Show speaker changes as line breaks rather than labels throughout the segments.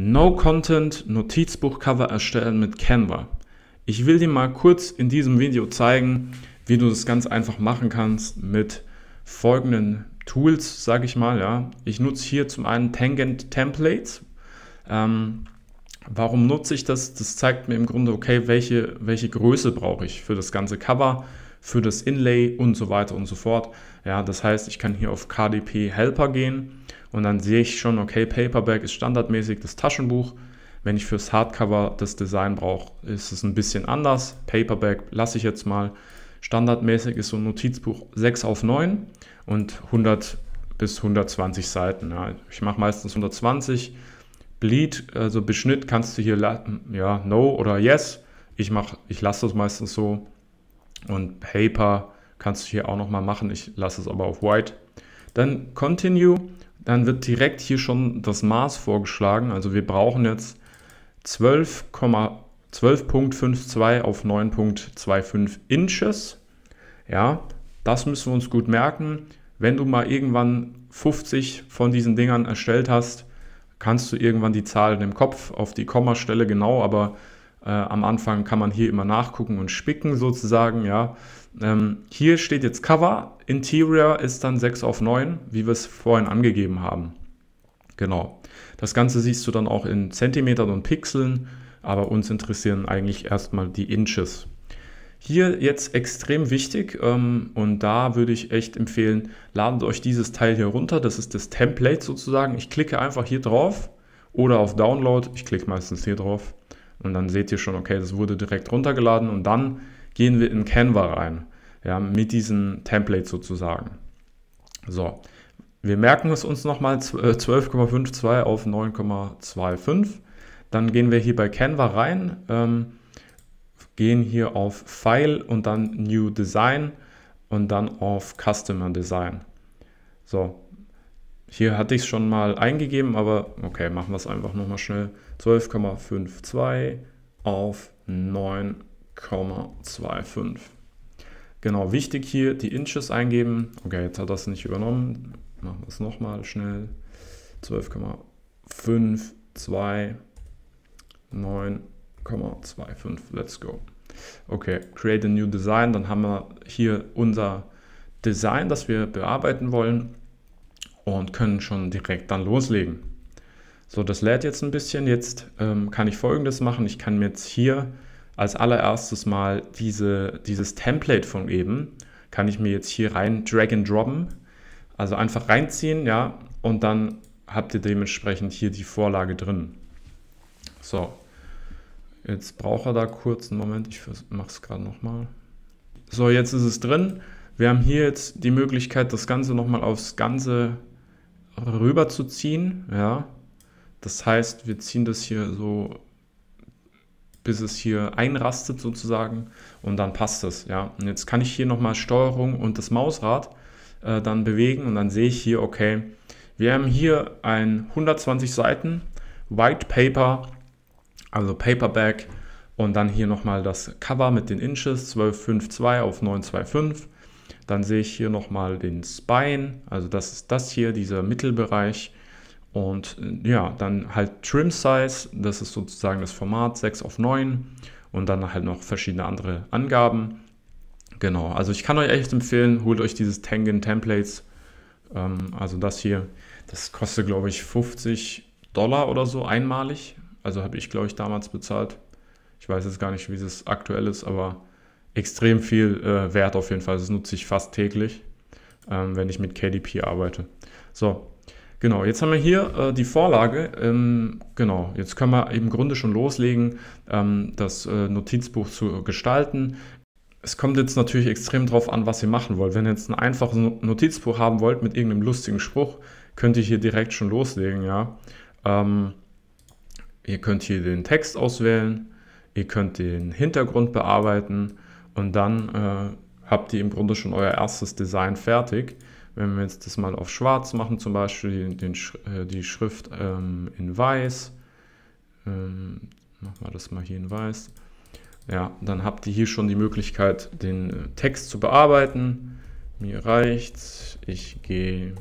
No-Content Notizbuchcover erstellen mit Canva. Ich will dir mal kurz in diesem Video zeigen, wie du das ganz einfach machen kannst mit folgenden Tools, sage ich mal. Ja. Ich nutze hier zum einen Tangent Templates. Ähm, warum nutze ich das? Das zeigt mir im Grunde, okay, welche, welche Größe brauche ich für das ganze Cover für das Inlay und so weiter und so fort. Ja, das heißt, ich kann hier auf KDP Helper gehen und dann sehe ich schon, okay, Paperback ist standardmäßig das Taschenbuch. Wenn ich fürs Hardcover das Design brauche, ist es ein bisschen anders. Paperback lasse ich jetzt mal. Standardmäßig ist so ein Notizbuch 6 auf 9 und 100 bis 120 Seiten. Ja. Ich mache meistens 120. Bleed, also Beschnitt kannst du hier, ja, No oder Yes. Ich, ich lasse das meistens so. Und Paper kannst du hier auch nochmal machen. Ich lasse es aber auf White. Dann Continue. Dann wird direkt hier schon das Maß vorgeschlagen. Also wir brauchen jetzt 12,5 12.52 auf 9.25 Inches. Ja, das müssen wir uns gut merken. Wenn du mal irgendwann 50 von diesen Dingern erstellt hast, kannst du irgendwann die Zahlen im Kopf auf die Kommastelle genau, aber äh, am Anfang kann man hier immer nachgucken und spicken sozusagen, ja. Ähm, hier steht jetzt Cover, Interior ist dann 6 auf 9, wie wir es vorhin angegeben haben. Genau. Das Ganze siehst du dann auch in Zentimetern und Pixeln, aber uns interessieren eigentlich erstmal die Inches. Hier jetzt extrem wichtig ähm, und da würde ich echt empfehlen, ladet euch dieses Teil hier runter. Das ist das Template sozusagen. Ich klicke einfach hier drauf oder auf Download. Ich klicke meistens hier drauf. Und dann seht ihr schon, okay, das wurde direkt runtergeladen und dann gehen wir in Canva rein, ja, mit diesem Template sozusagen. So, wir merken es uns nochmal 12,52 äh, auf 9,25. Dann gehen wir hier bei Canva rein, ähm, gehen hier auf File und dann New Design und dann auf Customer Design. So, hier hatte ich es schon mal eingegeben, aber okay, machen wir es einfach nochmal schnell. 12,52 auf 9,25. Genau, wichtig hier die Inches eingeben. Okay, jetzt hat das nicht übernommen. Machen wir es nochmal schnell. 12,52 9,25. Let's go. Okay, create a new design. Dann haben wir hier unser Design, das wir bearbeiten wollen und können schon direkt dann loslegen. So, das lädt jetzt ein bisschen. Jetzt ähm, kann ich folgendes machen. Ich kann mir jetzt hier als allererstes mal diese, dieses Template von eben, kann ich mir jetzt hier rein drag and droppen. Also einfach reinziehen, ja, und dann habt ihr dementsprechend hier die Vorlage drin. So, jetzt braucht er da kurz einen Moment. Ich mache es gerade nochmal. So, jetzt ist es drin. Wir haben hier jetzt die Möglichkeit, das Ganze nochmal aufs ganze rüber zu ziehen. Ja. Das heißt, wir ziehen das hier so, bis es hier einrastet sozusagen und dann passt es. Ja. Und jetzt kann ich hier nochmal Steuerung und das Mausrad äh, dann bewegen und dann sehe ich hier, okay, wir haben hier ein 120 Seiten White Paper, also Paperback und dann hier nochmal das Cover mit den Inches 1252 auf 925 dann sehe ich hier nochmal den Spine, also das ist das hier, dieser Mittelbereich. Und äh, ja, dann halt Trim Size, das ist sozusagen das Format 6 auf 9 und dann halt noch verschiedene andere Angaben. Genau, also ich kann euch echt empfehlen, holt euch dieses Tengen Templates, ähm, also das hier. Das kostet, glaube ich, 50 Dollar oder so einmalig. Also habe ich, glaube ich, damals bezahlt. Ich weiß jetzt gar nicht, wie es aktuell ist, aber extrem viel äh, wert auf jeden Fall. Das nutze ich fast täglich, ähm, wenn ich mit KDP arbeite. So, genau, jetzt haben wir hier äh, die Vorlage. Ähm, genau, jetzt können wir im Grunde schon loslegen, ähm, das äh, Notizbuch zu gestalten. Es kommt jetzt natürlich extrem drauf an, was ihr machen wollt. Wenn ihr jetzt ein einfaches Notizbuch haben wollt mit irgendeinem lustigen Spruch, könnt ihr hier direkt schon loslegen, ja. Ähm, ihr könnt hier den Text auswählen, ihr könnt den Hintergrund bearbeiten, und dann äh, habt ihr im Grunde schon euer erstes Design fertig. Wenn wir jetzt das mal auf schwarz machen, zum Beispiel den, den, äh, die Schrift ähm, in weiß, ähm, machen wir das mal hier in weiß, ja, dann habt ihr hier schon die Möglichkeit, den äh, Text zu bearbeiten. Mir reicht's, ich gehe,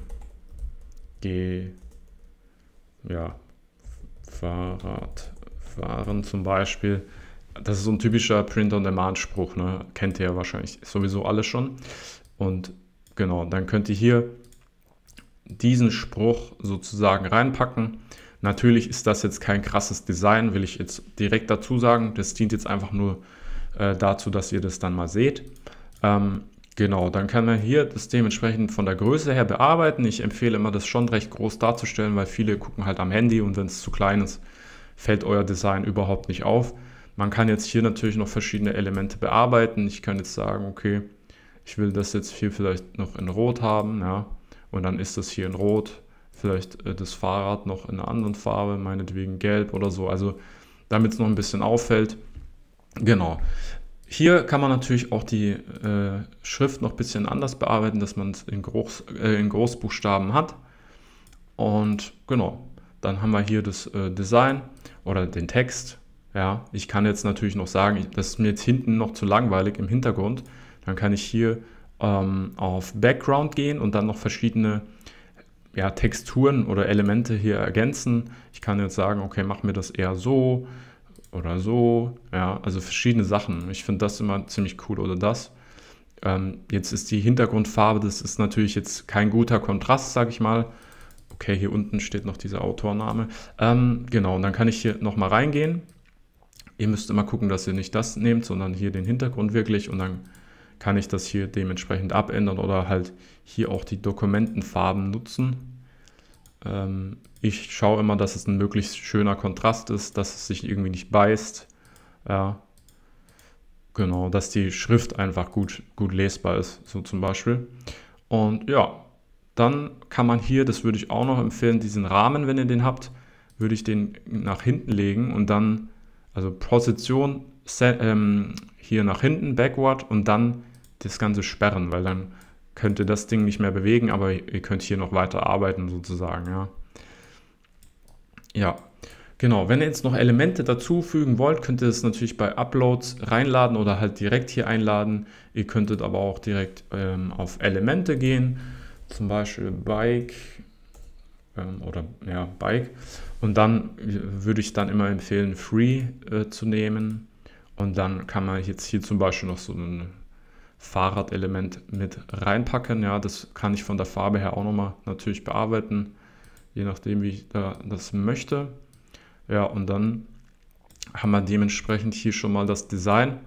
gehe, ja, Fahrrad fahren zum Beispiel das ist so ein typischer Print-on-Demand-Spruch, ne? kennt ihr ja wahrscheinlich sowieso alle schon. Und genau, dann könnt ihr hier diesen Spruch sozusagen reinpacken. Natürlich ist das jetzt kein krasses Design, will ich jetzt direkt dazu sagen. Das dient jetzt einfach nur äh, dazu, dass ihr das dann mal seht. Ähm, genau, dann kann man hier das dementsprechend von der Größe her bearbeiten. Ich empfehle immer, das schon recht groß darzustellen, weil viele gucken halt am Handy und wenn es zu klein ist, fällt euer Design überhaupt nicht auf. Man kann jetzt hier natürlich noch verschiedene Elemente bearbeiten. Ich kann jetzt sagen, okay, ich will das jetzt hier vielleicht noch in Rot haben, ja, und dann ist das hier in Rot, vielleicht äh, das Fahrrad noch in einer anderen Farbe, meinetwegen Gelb oder so, also damit es noch ein bisschen auffällt. Genau. Hier kann man natürlich auch die äh, Schrift noch ein bisschen anders bearbeiten, dass man es in, Groß, äh, in Großbuchstaben hat. Und genau, dann haben wir hier das äh, Design oder den Text ja, ich kann jetzt natürlich noch sagen, das ist mir jetzt hinten noch zu langweilig im Hintergrund. Dann kann ich hier ähm, auf Background gehen und dann noch verschiedene ja, Texturen oder Elemente hier ergänzen. Ich kann jetzt sagen, okay, mach mir das eher so oder so. Ja, also verschiedene Sachen. Ich finde das immer ziemlich cool oder das. Ähm, jetzt ist die Hintergrundfarbe, das ist natürlich jetzt kein guter Kontrast, sage ich mal. Okay, hier unten steht noch dieser Autorname. Ähm, genau, und dann kann ich hier nochmal reingehen ihr müsst immer gucken, dass ihr nicht das nehmt, sondern hier den Hintergrund wirklich und dann kann ich das hier dementsprechend abändern oder halt hier auch die Dokumentenfarben nutzen. Ähm, ich schaue immer, dass es ein möglichst schöner Kontrast ist, dass es sich irgendwie nicht beißt. Ja. Genau, dass die Schrift einfach gut, gut lesbar ist, so zum Beispiel. Und ja, dann kann man hier, das würde ich auch noch empfehlen, diesen Rahmen, wenn ihr den habt, würde ich den nach hinten legen und dann also Position set, ähm, hier nach hinten, backward und dann das Ganze sperren, weil dann könnt ihr das Ding nicht mehr bewegen, aber ihr könnt hier noch weiter arbeiten sozusagen, ja. Ja, genau. Wenn ihr jetzt noch Elemente dazufügen wollt, könnt ihr das natürlich bei Uploads reinladen oder halt direkt hier einladen. Ihr könntet aber auch direkt ähm, auf Elemente gehen, zum Beispiel Bike ähm, oder ja, Bike und dann würde ich dann immer empfehlen, Free äh, zu nehmen. Und dann kann man jetzt hier zum Beispiel noch so ein Fahrradelement mit reinpacken. Ja, das kann ich von der Farbe her auch nochmal natürlich bearbeiten, je nachdem, wie ich da das möchte. Ja, und dann haben wir dementsprechend hier schon mal das Design.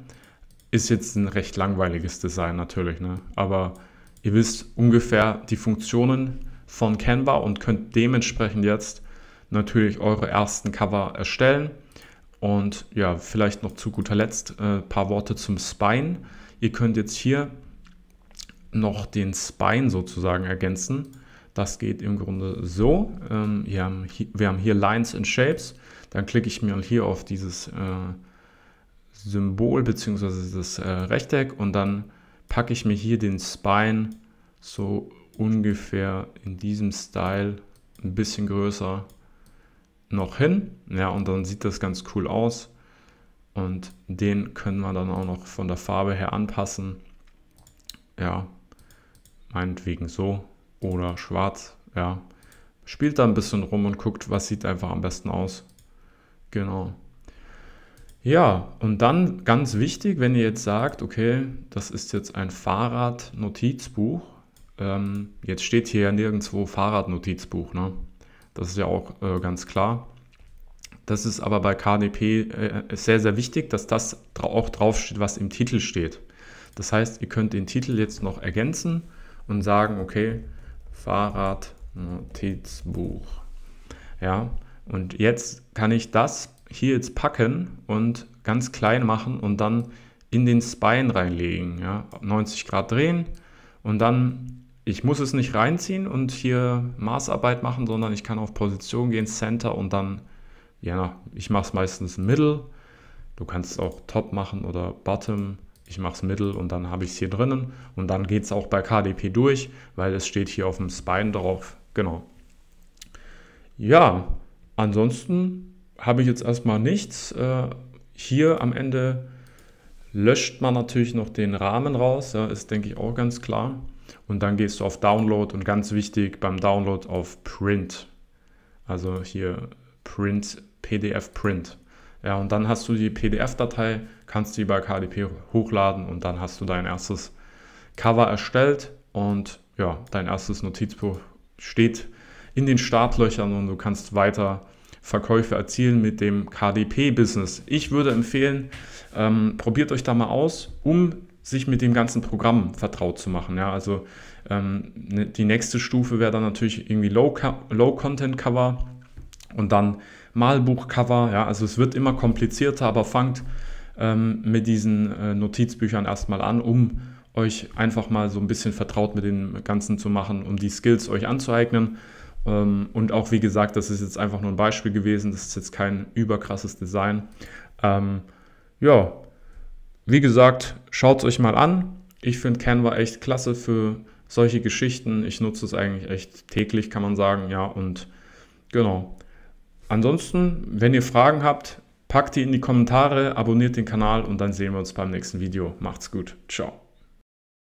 Ist jetzt ein recht langweiliges Design natürlich, ne? aber ihr wisst ungefähr die Funktionen von Canva und könnt dementsprechend jetzt natürlich eure ersten Cover erstellen. Und ja, vielleicht noch zu guter Letzt ein äh, paar Worte zum Spine. Ihr könnt jetzt hier noch den Spine sozusagen ergänzen. Das geht im Grunde so. Ähm, haben hier, wir haben hier Lines and Shapes. Dann klicke ich mir hier auf dieses äh, Symbol bzw. das äh, Rechteck und dann packe ich mir hier den Spine so ungefähr in diesem Style ein bisschen größer noch hin. Ja, und dann sieht das ganz cool aus. Und den können wir dann auch noch von der Farbe her anpassen. Ja, meinetwegen so oder schwarz. Ja, spielt da ein bisschen rum und guckt, was sieht einfach am besten aus. Genau. Ja, und dann ganz wichtig, wenn ihr jetzt sagt, okay, das ist jetzt ein Fahrradnotizbuch. Ähm, jetzt steht hier ja nirgendwo Fahrradnotizbuch, ne? Das ist ja auch äh, ganz klar. Das ist aber bei KDP äh, sehr, sehr wichtig, dass das auch draufsteht, was im Titel steht. Das heißt, ihr könnt den Titel jetzt noch ergänzen und sagen, okay, Fahrradnotizbuch. Ja, und jetzt kann ich das hier jetzt packen und ganz klein machen und dann in den Spine reinlegen. Ja, 90 Grad drehen und dann ich muss es nicht reinziehen und hier Maßarbeit machen, sondern ich kann auf Position gehen, Center und dann, ja, ich mache es meistens Middle. Du kannst auch Top machen oder Bottom. Ich mache es Middle und dann habe ich es hier drinnen. Und dann geht es auch bei KDP durch, weil es steht hier auf dem Spine drauf. Genau. Ja, ansonsten habe ich jetzt erstmal nichts. Äh, hier am Ende löscht man natürlich noch den Rahmen raus. Ja, ist, denke ich, auch ganz klar und dann gehst du auf Download und ganz wichtig beim Download auf Print. Also hier Print, PDF Print. Ja, und dann hast du die PDF-Datei, kannst die bei KDP hochladen und dann hast du dein erstes Cover erstellt und ja, dein erstes Notizbuch steht in den Startlöchern und du kannst weiter Verkäufe erzielen mit dem KDP-Business. Ich würde empfehlen, ähm, probiert euch da mal aus, um sich mit dem ganzen Programm vertraut zu machen. Ja? Also ähm, ne, die nächste Stufe wäre dann natürlich irgendwie Low-Content-Cover und dann Malbuch-Cover. Ja? Also es wird immer komplizierter, aber fangt ähm, mit diesen äh, Notizbüchern erstmal an, um euch einfach mal so ein bisschen vertraut mit dem Ganzen zu machen, um die Skills euch anzueignen. Ähm, und auch wie gesagt, das ist jetzt einfach nur ein Beispiel gewesen, das ist jetzt kein überkrasses Design. Ähm, ja, wie gesagt, schaut es euch mal an. Ich finde Canva echt klasse für solche Geschichten. Ich nutze es eigentlich echt täglich, kann man sagen. Ja, und genau. Ansonsten, wenn ihr Fragen habt, packt die in die Kommentare, abonniert den Kanal und dann sehen wir uns beim nächsten Video. Macht's gut. Ciao.